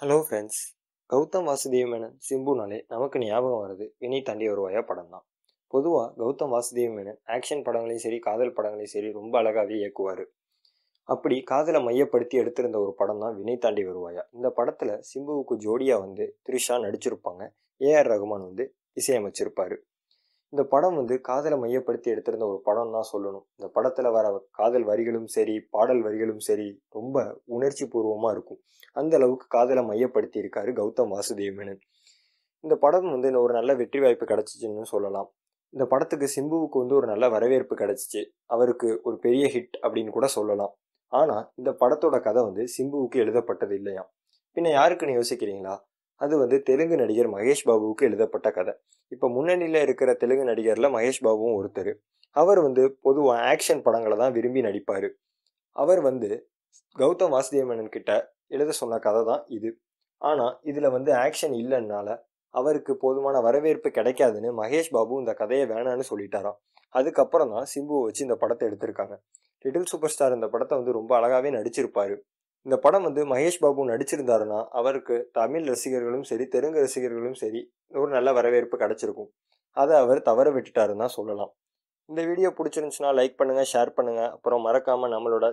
hello friends Gautham Vasudev Menon சிம்புனாலே நமக்கு ஞாபகம் வருது வினை தாண்டி வருவாயா படம் தான் பொதுவாக கௌதம் வாசுதேவ் மேனன் ஆக்ஷன் படங்களையும் சரி காதல் படங்களையும் சரி ரொம்ப அழகாகவே இயக்குவார் அப்படி காதலை மையப்படுத்தி எடுத்திருந்த ஒரு படம் தான் வினை தாண்டி வருவாயா இந்த படத்தில் சிம்புவுக்கு ஜோடியாக வந்து த்ரிஷா நடிச்சிருப்பாங்க ஏஆர் ரகுமான் வந்து இசையமைச்சிருப்பார் இந்த படம் வந்து காதலை மையப்படுத்தி எடுத்திருந்த ஒரு படம் தான் சொல்லணும் இந்த படத்தில் வர காதல் வரிகளும் சரி பாடல் வரிகளும் சரி ரொம்ப உணர்ச்சி பூர்வமாக இருக்கும் அந்த அளவுக்கு காதலை மையப்படுத்தி இருக்காரு கௌதம் வாசுதேவ் மேனன் இந்த படம் வந்து ஒரு நல்ல வெற்றி வாய்ப்பு கிடச்சிச்சின்னு சொல்லலாம் இந்த படத்துக்கு சிம்புவுக்கு வந்து ஒரு நல்ல வரவேற்பு கிடச்சிச்சு அவருக்கு ஒரு பெரிய ஹிட் அப்படின்னு கூட சொல்லலாம் ஆனால் இந்த படத்தோட கதை வந்து சிம்புவுக்கு எழுதப்பட்டது இல்லையா பின்ன யாருக்குன்னு யோசிக்கிறீங்களா அது வந்து தெலுங்கு நடிகர் மகேஷ் பாபுவுக்கு எழுதப்பட்ட கதை இப்போ முன்னணியில் இருக்கிற தெலுங்கு நடிகரில் மகேஷ் பாபுவும் ஒருத்தர் அவர் வந்து பொதுவாக ஆக்ஷன் படங்களை தான் விரும்பி நடிப்பார் அவர் வந்து கௌதம் வாசுதேவனன் கிட்ட எழுத சொன்ன கதை தான் இது ஆனால் இதில் வந்து ஆக்ஷன் இல்லைன்னால அவருக்கு போதுமான வரவேற்பு கிடைக்காதுன்னு மகேஷ் பாபு இந்த கதையை வேணான்னு சொல்லிட்டாராம் அதுக்கப்புறம் தான் சிம்புவை வச்சு இந்த படத்தை எடுத்திருக்காங்க லிட்டில் சூப்பர் ஸ்டார் இந்த படத்தை வந்து ரொம்ப அழகாகவே நடிச்சிருப்பாரு இந்த படம் வந்து மகேஷ் பாபு நடிச்சிருந்தாருன்னா அவருக்கு தமிழ் ரசிகர்களும் சரி தெலுங்கு ரசிகர்களும் சரி ஒரு நல்ல வரவேற்பு கிடச்சிருக்கும் அதை அவர் தவற விட்டுட்டாருன்னு தான் சொல்லலாம் இந்த வீடியோ பிடிச்சிருந்துச்சுன்னா லைக் பண்ணுங்கள் ஷேர் பண்ணுங்கள் அப்புறம் மறக்காமல் நம்மளோட